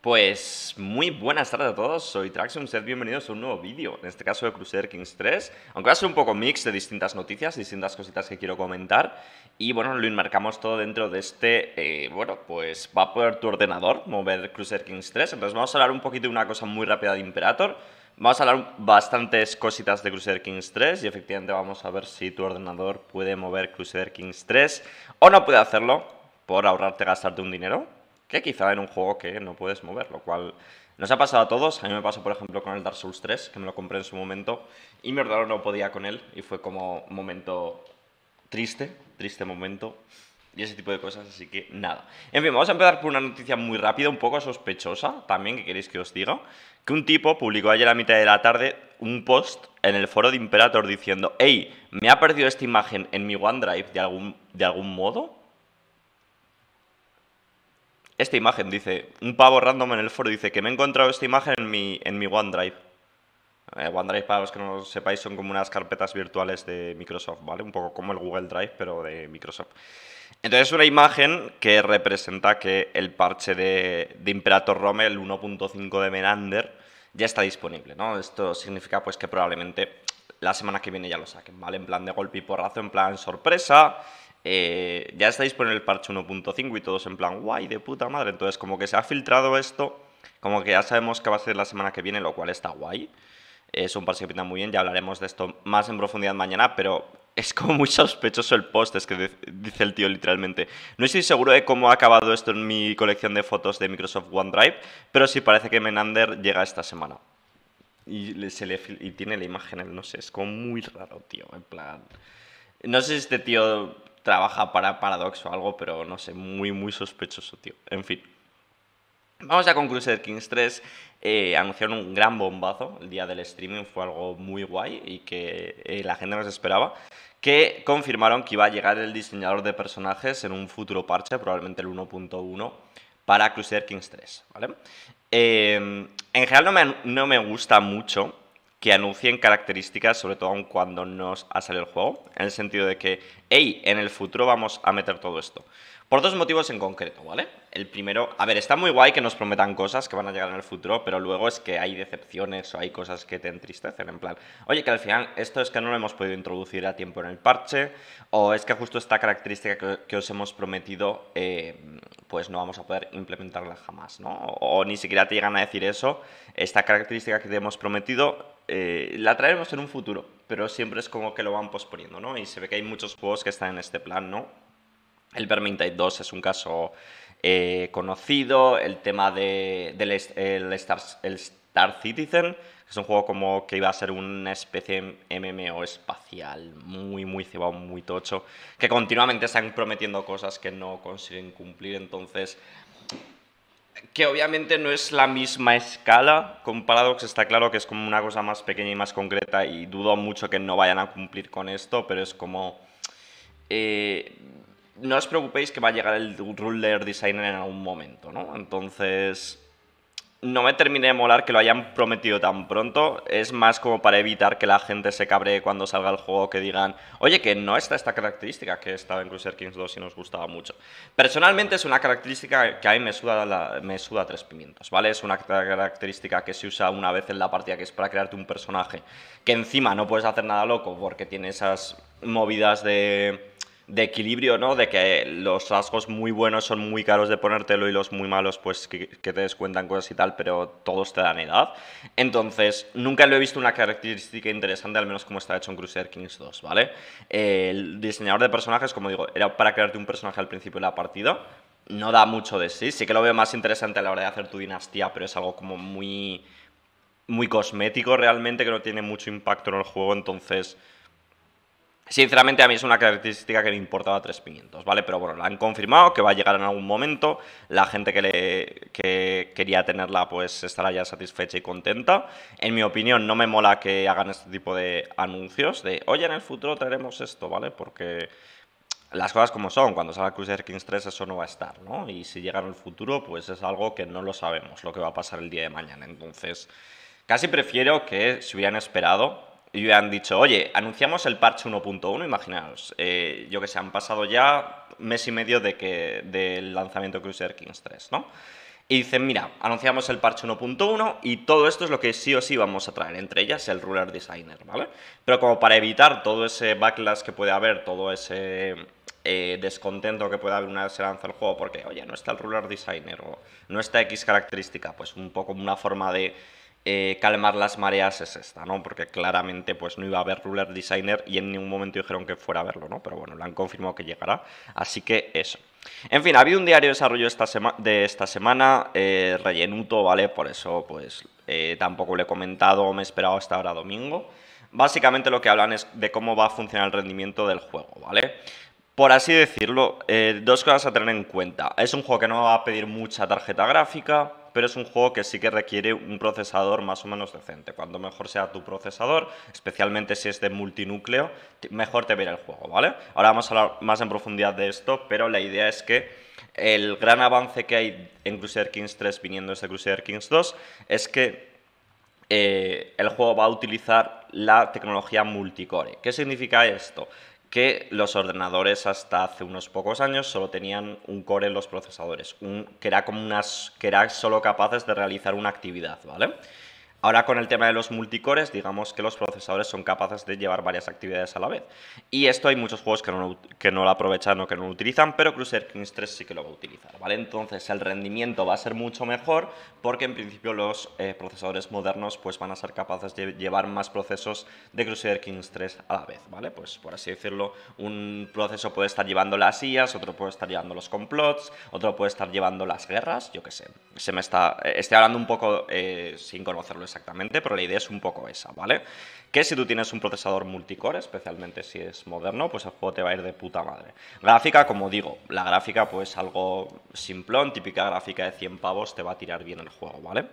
Pues muy buenas tardes a todos, soy Traxxum, sed bienvenidos a un nuevo vídeo, en este caso de Crusader Kings 3, aunque va a ser un poco mix de distintas noticias, distintas cositas que quiero comentar, y bueno, lo enmarcamos todo dentro de este, eh, bueno, pues va a poder tu ordenador, mover Crusader Kings 3, entonces vamos a hablar un poquito de una cosa muy rápida de Imperator, vamos a hablar bastantes cositas de Crusader Kings 3, y efectivamente vamos a ver si tu ordenador puede mover Crusader Kings 3 o no puede hacerlo, por ahorrarte gastarte un dinero, que quizá en un juego que no puedes mover, lo cual nos ha pasado a todos. A mí me pasó, por ejemplo, con el Dark Souls 3, que me lo compré en su momento y mi ordenador no podía con él y fue como un momento triste, triste momento y ese tipo de cosas, así que nada. En fin, vamos a empezar por una noticia muy rápida, un poco sospechosa también, que queréis que os diga, que un tipo publicó ayer a mitad de la tarde un post en el foro de Imperator diciendo, hey, me ha perdido esta imagen en mi OneDrive de algún, de algún modo esta imagen, dice, un pavo random en el foro dice que me he encontrado esta imagen en mi, en mi OneDrive. Eh, OneDrive, para los que no lo sepáis, son como unas carpetas virtuales de Microsoft, ¿vale? Un poco como el Google Drive, pero de Microsoft. Entonces, es una imagen que representa que el parche de, Imperator Imperator Rommel 1.5 de Menander ya está disponible, ¿no? Esto significa, pues, que probablemente la semana que viene ya lo saquen, ¿vale? En plan de golpe y porrazo, en plan sorpresa, eh, ya estáis por el parche 1.5 y todos en plan, guay, de puta madre. Entonces, como que se ha filtrado esto, como que ya sabemos que va a ser la semana que viene, lo cual está guay. Es un parche que pinta muy bien, ya hablaremos de esto más en profundidad mañana, pero es como muy sospechoso el post, es que dice el tío literalmente. No estoy seguro de cómo ha acabado esto en mi colección de fotos de Microsoft OneDrive, pero sí parece que Menander llega esta semana. Y, se le, y tiene la imagen, no sé, es como muy raro, tío, en plan... No sé si este tío trabaja para Paradox o algo, pero no sé, muy, muy sospechoso, tío. En fin. Vamos ya con Crusader Kings 3. Eh, anunciaron un gran bombazo el día del streaming, fue algo muy guay y que eh, la gente nos esperaba. Que confirmaron que iba a llegar el diseñador de personajes en un futuro parche, probablemente el 1.1, para Crusader Kings 3. ¿vale? Eh, en general no me, no me gusta mucho que anuncien características, sobre todo aun cuando nos ha salido el juego, en el sentido de que, hey, en el futuro vamos a meter todo esto. Por dos motivos en concreto, ¿vale? El primero, a ver, está muy guay que nos prometan cosas que van a llegar en el futuro, pero luego es que hay decepciones o hay cosas que te entristecen, en plan, oye, que al final esto es que no lo hemos podido introducir a tiempo en el parche, o es que justo esta característica que, os hemos prometido, eh, pues no vamos a poder implementarla jamás, ¿no? o ni siquiera te llegan a decir eso, esta característica que te hemos prometido eh, la traeremos en un futuro, pero siempre es como que lo van posponiendo, ¿no? Y se ve que hay muchos juegos que están en este plan, ¿no? El Vermintide 2 es un caso eh, conocido, el tema del el Star, Citizen, que es un juego como que iba a ser una especie de MMO espacial, muy, muy cebado, muy tocho, que continuamente están prometiendo cosas que no consiguen cumplir, entonces que obviamente no es la misma escala con Paradox, está claro que es como una cosa más pequeña y más concreta y dudo mucho que no vayan a cumplir con esto, pero es como... Eh, no os preocupéis que va a llegar el ruler designer en algún momento, ¿no? Entonces, no me terminé de molar que lo hayan prometido tan pronto. Es más como para evitar que la gente se cabre cuando salga el juego, que digan, oye, que no está esta característica que estaba en Cruiser Kings 2 y nos gustaba mucho. Personalmente es una característica que a mí me suda, la, me suda tres pimientos, ¿vale? Es una característica que se usa una vez en la partida, que es para crearte un personaje, que encima no puedes hacer nada loco porque tiene esas movidas de de equilibrio, ¿no? De que los rasgos muy buenos son muy caros de ponértelo y los muy malos, pues que, te descuentan cosas y tal, pero todos te dan edad. Entonces, nunca lo he visto una característica interesante, al menos como está hecho en Crusader Kings 2, ¿vale? el diseñador de personajes, como digo, era para crearte un personaje al principio de la partida. No da mucho de sí. Sí que lo veo más interesante a la hora de hacer tu dinastía, pero es algo como muy. muy cosmético realmente, que no tiene mucho impacto en el juego, entonces Sinceramente a mí es una característica que me importaba tres 3.500, ¿vale? Pero bueno, la han confirmado, que va a llegar en algún momento. La gente que, le, quería tenerla pues estará ya satisfecha y contenta. En mi opinión no me mola que hagan este tipo de anuncios de, oye, en el futuro traeremos esto, ¿vale? Porque las cosas como son, cuando salga Cruiser Kings 3 eso no va a estar, ¿no? Y si llega en el futuro pues es algo que no lo sabemos, lo que va a pasar el día de mañana. Entonces, casi prefiero que se hubieran esperado y han dicho, oye, anunciamos el parche 1.1, imaginaos, eh, yo que sé, han pasado ya mes y medio de que, del lanzamiento de Kings 3, ¿no? Y dicen, mira, anunciamos el parche 1.1 y todo esto es lo que sí o sí vamos a traer, entre ellas el Ruler Designer, ¿vale? Pero como para evitar todo ese backlash que puede haber, todo ese eh, descontento que puede haber una vez se lanza el juego, porque, oye, no está el Ruler Designer o no está X característica, pues un poco una forma de eh, calmar las mareas es esta, ¿no? Porque claramente pues no iba a haber Ruler Designer y en ningún momento dijeron que fuera a verlo, ¿no? Pero bueno, lo han confirmado que llegará, así que eso. En fin, ha habido un diario de desarrollo de esta semana, eh, rellenuto, ¿vale? Por eso pues eh, tampoco le he comentado, me he esperado hasta ahora domingo. Básicamente lo que hablan es de cómo va a funcionar el rendimiento del juego, ¿vale? Por así decirlo, eh, dos cosas a tener en cuenta. Es un juego que no va a pedir mucha tarjeta gráfica, pero es un juego que sí que requiere un procesador más o menos decente. Cuanto mejor sea tu procesador, especialmente si es de multinúcleo, mejor te verá el juego, ¿vale? Ahora vamos a hablar más en profundidad de esto, pero la idea es que el gran avance que hay en Crusader Kings 3 viniendo desde Crusader Kings 2 es que eh, el juego va a utilizar la tecnología multicore. ¿Qué significa esto? que los ordenadores hasta hace unos pocos años solo tenían un core en los procesadores, que, era como unas, que era solo capaces de realizar una actividad, ¿vale? Ahora con el tema de los multicores, digamos que los procesadores son capaces de llevar varias actividades a la vez. Y esto hay muchos juegos que no, lo aprovechan o que no lo utilizan, pero Crusader Kings 3 sí que lo va a utilizar, ¿vale? Entonces el rendimiento va a ser mucho mejor porque en principio los eh, procesadores modernos pues van a ser capaces de llevar más procesos de Crusader Kings 3 a la vez, ¿vale? Pues por así decirlo, un proceso puede estar llevando las IAS, otro puede estar llevando los complots, otro puede estar llevando las guerras, yo qué sé. Se me está... Eh, estoy hablando un poco eh, sin conocerlo exactamente, pero la idea es un poco esa, ¿vale? Que si tú tienes un procesador multicore, especialmente si es moderno, pues el juego te va a ir de puta madre. Gráfica, como digo, la gráfica pues algo simplón, típica gráfica de 100 pavos, te va a tirar bien el juego, ¿vale?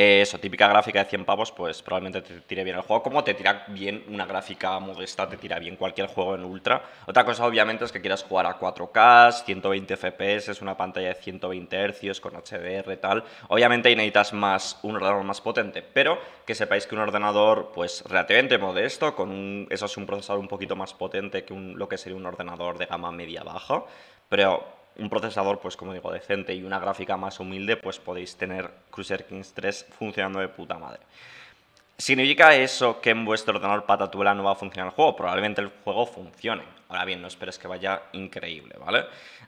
eso, típica gráfica de 100 pavos, pues probablemente te tire bien el juego. Como te tira bien una gráfica modesta, te tira bien cualquier juego en ultra. Otra cosa, obviamente, es que quieras jugar a 4K, 120 FPS, es una pantalla de 120 Hz con HDR, y tal. Obviamente ahí necesitas más, un ordenador más potente, pero que sepáis que un ordenador, pues relativamente modesto, con eso es un procesador un poquito más potente que lo que sería un ordenador de gama media-baja, pero un procesador, pues como digo, decente y una gráfica más humilde, pues podéis tener Cruiser Kings 3 funcionando de puta madre. ¿Significa eso que en vuestro ordenador patatuela no va a funcionar el juego? Probablemente el juego funcione. Ahora bien, no esperes que vaya increíble, ¿vale?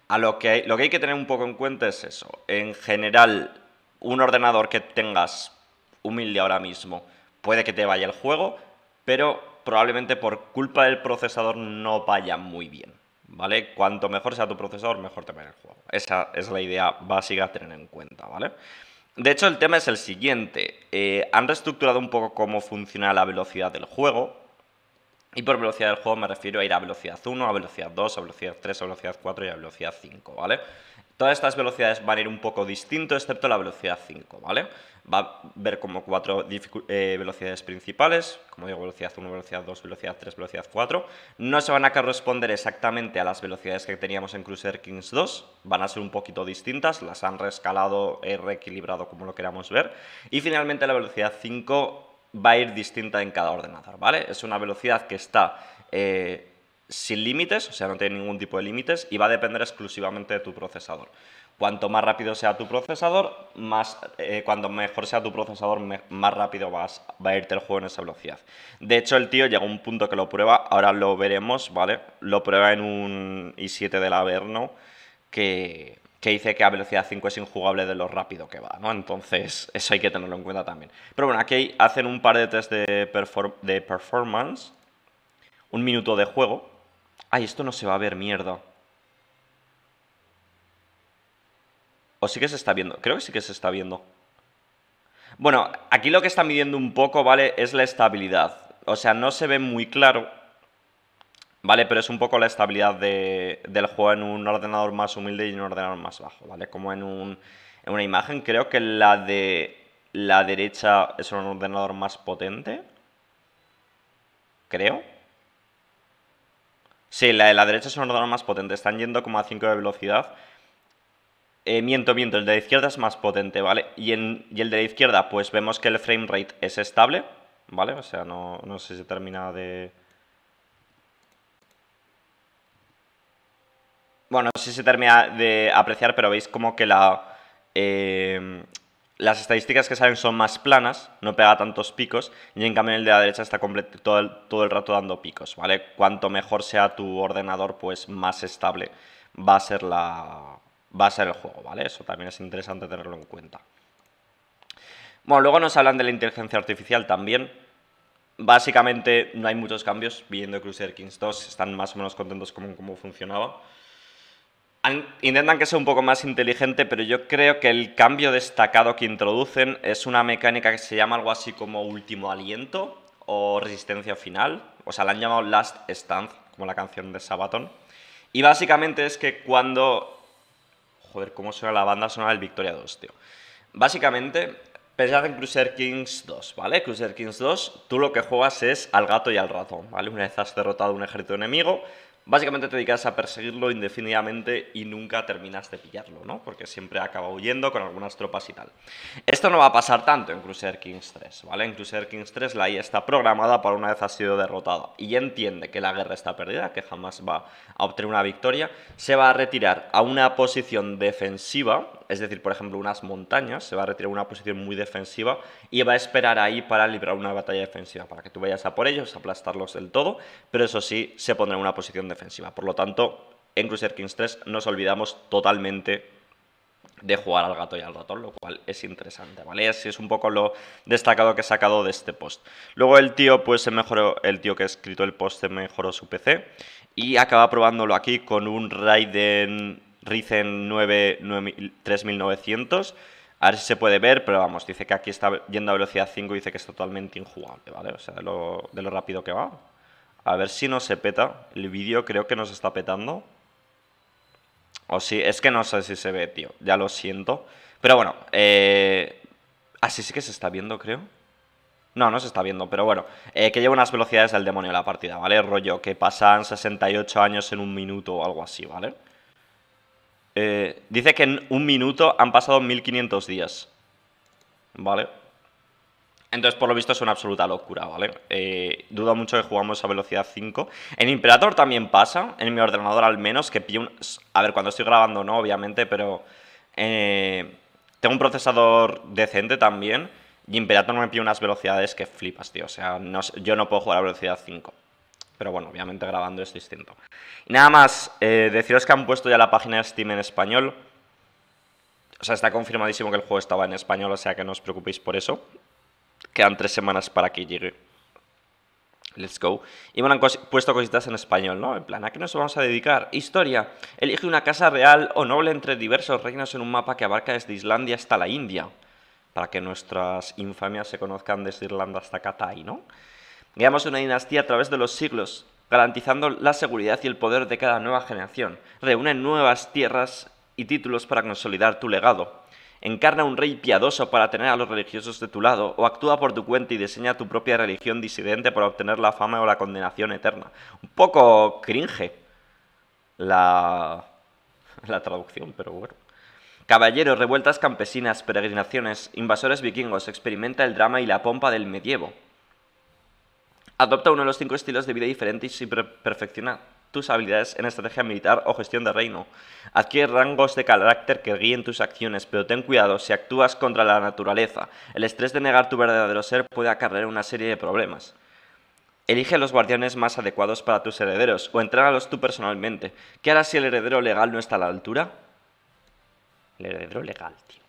A lo que, lo que hay que tener un poco en cuenta es eso. En general, un ordenador que tengas humilde ahora mismo, puede que te vaya el juego, pero probablemente por culpa del procesador no vaya muy bien. ¿vale? Cuanto mejor sea tu procesador, mejor te va el juego. Esa es la idea básica a tener en cuenta, ¿vale? De hecho, el tema es el siguiente. Eh, han reestructurado un poco cómo funciona la velocidad del juego, y por velocidad del juego me refiero a ir a velocidad 1, a velocidad 2, a velocidad 3, a velocidad 4 y a velocidad 5, ¿vale? Todas estas velocidades van a ir un poco distinto, excepto la velocidad 5, ¿vale? Va a ver como cuatro eh, velocidades principales, como digo, velocidad 1, velocidad 2, velocidad 3, velocidad 4. No se van a corresponder exactamente a las velocidades que teníamos en Crusader Kings 2, van a ser un poquito distintas, las han reescalado, reequilibrado como lo queramos ver. Y finalmente la velocidad 5 va a ir distinta en cada ordenador, ¿vale? Es una velocidad que está eh, sin límites, o sea, no tiene ningún tipo de límites y va a depender exclusivamente de tu procesador. Cuanto más rápido sea tu procesador, más, eh, mejor sea tu procesador, más rápido vas, va a irte el juego en esa velocidad. De hecho, el tío llegó a un punto que lo prueba, ahora lo veremos, ¿vale? Lo prueba en un i7 del Averno, que, que dice que a velocidad 5 es injugable de lo rápido que va, ¿no? Entonces, eso hay que tenerlo en cuenta también. Pero bueno, aquí hacen un par de test de, de performance, un minuto de juego. Ay, esto no se va a ver, mierda. O sí que se está viendo, creo que sí que se está viendo. Bueno, aquí lo que está midiendo un poco, ¿vale? Es la estabilidad. O sea, no se ve muy claro, ¿vale? Pero es un poco la estabilidad del juego en un ordenador más humilde y en un ordenador más bajo, ¿vale? Como en, un, en una imagen, creo que la de la derecha es un ordenador más potente, creo. Sí, la de la derecha es un ordenador más potente, están yendo como a 5 de velocidad. Eh, miento, miento, el de la izquierda es más potente, ¿vale? Y, en, el de la izquierda, pues vemos que el frame rate es estable, ¿vale? O sea, no, no sé si termina de Bueno, no sé si se termina de apreciar, pero veis como que la, eh, las estadísticas que salen son más planas, no pega tantos picos, y en cambio el de la derecha está todo el, rato dando picos, ¿vale? Cuanto mejor sea tu ordenador, pues más estable va a ser la, va a ser el juego, ¿vale? Eso también es interesante tenerlo en cuenta. Bueno, luego nos hablan de la inteligencia artificial también. Básicamente no hay muchos cambios, viendo Crusader Kings 2 están más o menos contentos con cómo funcionaba intentan que sea un poco más inteligente, pero yo creo que el cambio destacado que introducen es una mecánica que se llama algo así como último aliento o resistencia final. O sea, la han llamado Last Stand, como la canción de Sabaton. Y básicamente es que cuando... Joder, cómo suena la banda sonora el Victoria 2, tío. Básicamente, pensad en Cruiser Kings 2, ¿vale? Cruiser Kings 2, tú lo que juegas es al gato y al ratón, ¿vale? Una vez has derrotado un ejército enemigo, Básicamente te dedicas a perseguirlo indefinidamente y nunca terminas de pillarlo, ¿no? Porque siempre acaba huyendo con algunas tropas y tal. Esto no va a pasar tanto en Crusader Kings 3, ¿vale? En Crusader Kings 3 la IA está programada para una vez ha sido derrotada y entiende que la guerra está perdida, que jamás va a obtener una victoria, se va a retirar a una posición defensiva es decir, por ejemplo, unas montañas, se va a retirar una posición muy defensiva y va a esperar ahí para librar una batalla defensiva, para que tú vayas a por ellos, aplastarlos del todo, pero eso sí, se pondrá en una posición defensiva. Por lo tanto, en Crusader Kings 3 nos olvidamos totalmente de jugar al gato y al ratón, lo cual es interesante, ¿vale? Así es un poco lo destacado que he sacado de este post. Luego el tío, pues se mejoró, el tío que ha escrito el post se mejoró su PC y acaba probándolo aquí con un Raiden Rizen 9, 3900. A ver si se puede ver, pero vamos, dice que aquí está yendo a velocidad 5 y dice que es totalmente injugable, ¿vale? O sea, de lo, rápido que va. A ver si no se peta. El vídeo creo que nos está petando. O si, es que no sé si se ve, tío. Ya lo siento. Pero bueno, eh... así sí que se está viendo, creo. No, no se está viendo, pero bueno, eh, que lleva unas velocidades del demonio la partida, ¿vale? Rollo, que pasan 68 años en un minuto o algo así, ¿vale? Eh, dice que en un minuto han pasado 1500 días. ¿Vale? Entonces, por lo visto, es una absoluta locura, ¿vale? Eh, dudo mucho que jugamos a velocidad 5. En Imperator también pasa, en mi ordenador al menos, que pillo A ver, cuando estoy grabando no, obviamente, pero... Eh, tengo un procesador decente también, y Imperator me pide unas velocidades que flipas, tío. O sea, yo no puedo jugar a velocidad 5 pero bueno, obviamente grabando es distinto. nada más, eh, deciros que han puesto ya la página de Steam en español. O sea, está confirmadísimo que el juego estaba en español, o sea que no os preocupéis por eso. Quedan tres semanas para que llegue. Let's go. Y bueno, han puesto cositas en español, ¿no? En plan, ¿a qué nos vamos a dedicar? Historia. Elige una casa real o noble entre diversos reinos en un mapa que abarca desde Islandia hasta la India. Para que nuestras infamias se conozcan desde Irlanda hasta Katai, ¿no? Guiamos una dinastía a través de los siglos, garantizando la seguridad y el poder de cada nueva generación. Reúne nuevas tierras y títulos para consolidar tu legado. Encarna un rey piadoso para tener a los religiosos de tu lado, o actúa por tu cuenta y diseña tu propia religión disidente para obtener la fama o la condenación eterna. Un poco cringe la, la traducción, pero bueno. Caballeros, revueltas campesinas, peregrinaciones, invasores vikingos, experimenta el drama y la pompa del medievo. Adopta uno de los cinco estilos de vida diferentes y perfecciona tus habilidades en estrategia militar o gestión de reino. Adquiere rangos de carácter que guíen tus acciones, pero ten cuidado si actúas contra la naturaleza. El estrés de negar tu verdadero ser puede acarrear una serie de problemas. Elige los guardianes más adecuados para tus herederos o entrénalos tú personalmente. ¿Qué harás si el heredero legal no está a la altura? El heredero legal, tío.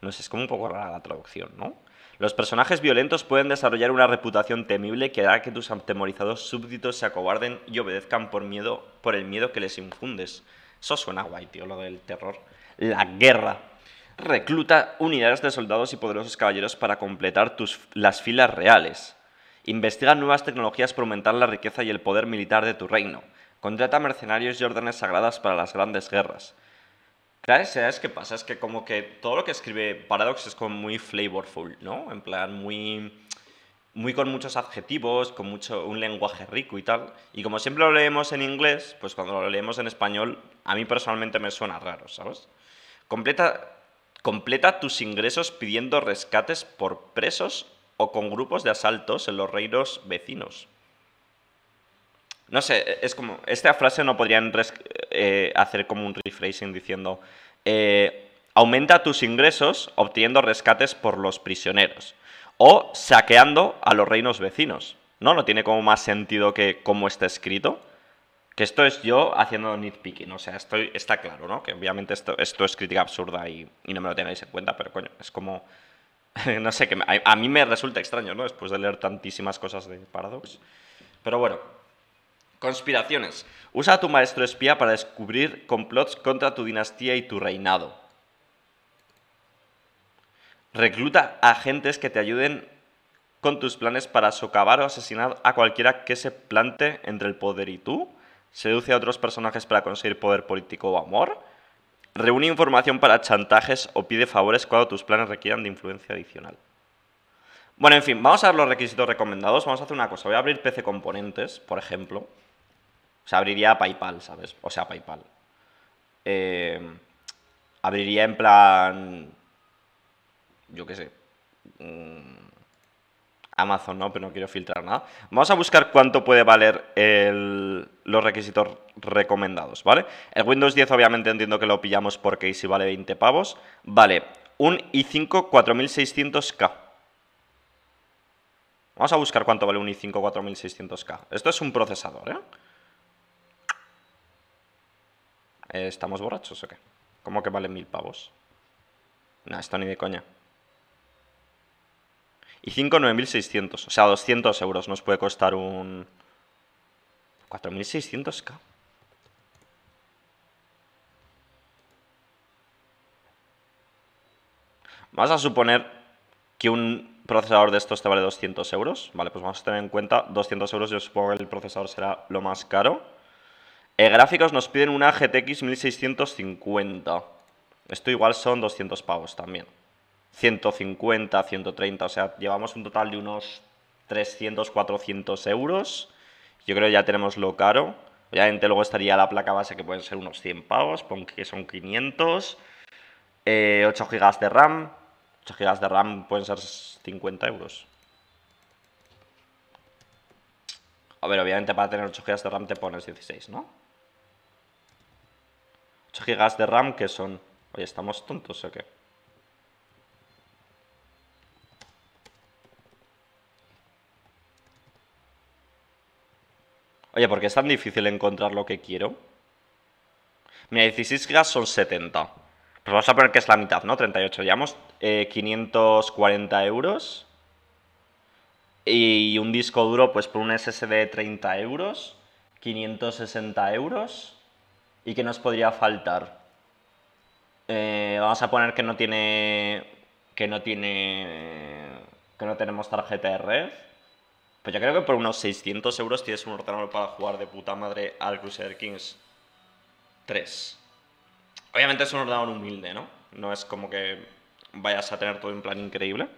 No sé, es como un poco rara la traducción, ¿no? Los personajes violentos pueden desarrollar una reputación temible que hará que tus atemorizados súbditos se acobarden y obedezcan por miedo, por el miedo que les infundes. Eso suena guay, tío, lo del terror. La guerra. Recluta unidades de soldados y poderosos caballeros para completar tus, las filas reales. Investiga nuevas tecnologías para aumentar la riqueza y el poder militar de tu reino. Contrata mercenarios y órdenes sagradas para las grandes guerras. Claro, ¿sabes qué pasa? Es que como que todo lo que escribe Paradox es como muy flavorful, ¿no? En plan, muy, muy con muchos adjetivos, con mucho, un lenguaje rico y tal. Y como siempre lo leemos en inglés, pues cuando lo leemos en español, a mí personalmente me suena raro, ¿sabes? Completa, completa tus ingresos pidiendo rescates por presos o con grupos de asaltos en los reinos vecinos. No sé, e-, es como, esta frase no podrían eh, hacer como un rephrasing diciendo, eh, aumenta tus ingresos obteniendo rescates por los prisioneros o saqueando a los reinos vecinos. ¿No? No tiene como más sentido que como está escrito. Que esto es yo haciendo nitpicking, o sea, estoy, está claro, ¿no? Que obviamente esto, esto es crítica absurda y, no me lo tenéis en cuenta, pero coño, es como no sé, que a, mí me resulta extraño, ¿no? Después de leer tantísimas cosas de Paradox. Pero bueno, Conspiraciones. Usa a tu maestro espía para descubrir complots contra tu dinastía y tu reinado. Recluta agentes que te ayuden con tus planes para socavar o asesinar a cualquiera que se plante entre el poder y tú. Seduce a otros personajes para conseguir poder político o amor. Reúne información para chantajes o pide favores cuando tus planes requieran de influencia adicional. Bueno, en fin, vamos a ver los requisitos recomendados. Vamos a hacer una cosa. Voy a abrir PC Componentes, por ejemplo sea, abriría PayPal, ¿sabes? O sea, PayPal. Eh, abriría en plan. Yo qué sé. Mm, Amazon, ¿no? Pero no quiero filtrar nada. Vamos a buscar cuánto puede valer los requisitos recomendados, ¿vale? El Windows 10 obviamente entiendo que lo pillamos porque si vale 20 pavos. Vale, un i5 4600K. Vamos a buscar cuánto vale un i5 4600K. Esto es un procesador, ¿eh? Eh, ¿Estamos borrachos o qué? ¿Cómo que valen mil pavos? Nah, esto ni de coña. Y 5, 9.600. O sea, 200 euros nos puede costar un... 4.600k. Vamos a suponer que un procesador de estos te vale 200 euros. Vale, pues vamos a tener en cuenta 200 euros. Yo supongo que el procesador será lo más caro. Eh, gráficos nos piden una GTX 1650. Esto igual son 200 pavos también. 150, 130, o sea, llevamos un total de unos 300, 400 euros. Yo creo que ya tenemos lo caro. Obviamente luego estaría la placa base que pueden ser unos 100 pavos, pon que son 500. 8 GB de RAM. 8 GB de RAM pueden ser 50 euros. A ver, obviamente para tener 8 GB de RAM te pones 16, ¿no? gigas de RAM que son... Oye, ¿estamos tontos o qué? Oye, ¿por qué es tan difícil encontrar lo que quiero? Mira, 16 GB son 70. Pues vamos a poner que es la mitad, ¿no? 38. Llevamos eh, 540 euros. Y un disco duro, pues por un SSD de 30 euros. 560 euros. ¿Y qué nos podría faltar? Eh, vamos a poner que no tiene. Que no tiene. Que no tenemos tarjeta de red. Pues yo creo que por unos 600 euros tienes un ordenador para jugar de puta madre al Crusader Kings 3. Obviamente es un ordenador humilde, ¿no? No es como que vayas a tener todo un plan increíble.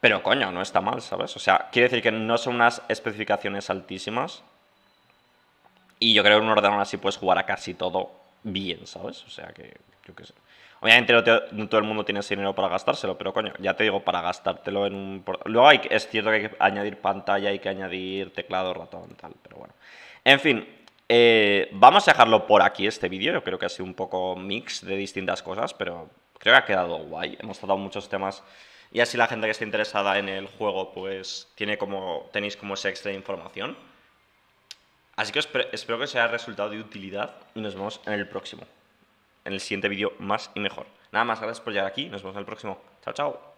Pero coño, no está mal, ¿sabes? O sea, quiere decir que no son unas especificaciones altísimas, y yo creo que en un ordenador así puedes jugar a casi todo bien, ¿sabes? O sea que, yo qué sé. Obviamente no, todo el mundo tiene ese dinero para gastárselo, pero coño, ya te digo, para gastártelo en un... Luego hay, es cierto que hay que añadir pantalla, hay que añadir teclado, ratón, tal, pero bueno. En fin, eh, vamos a dejarlo por aquí este vídeo, yo creo que ha sido un poco mix de distintas cosas, pero creo que ha quedado guay. Hemos tratado muchos temas y así la gente que esté interesada en el juego, pues tiene como, tenéis como ese extra de información. Así que espero que os haya resultado de utilidad y nos vemos en el próximo, en el siguiente vídeo más y mejor. Nada más, gracias por llegar aquí, nos vemos en el próximo. Chao, chao.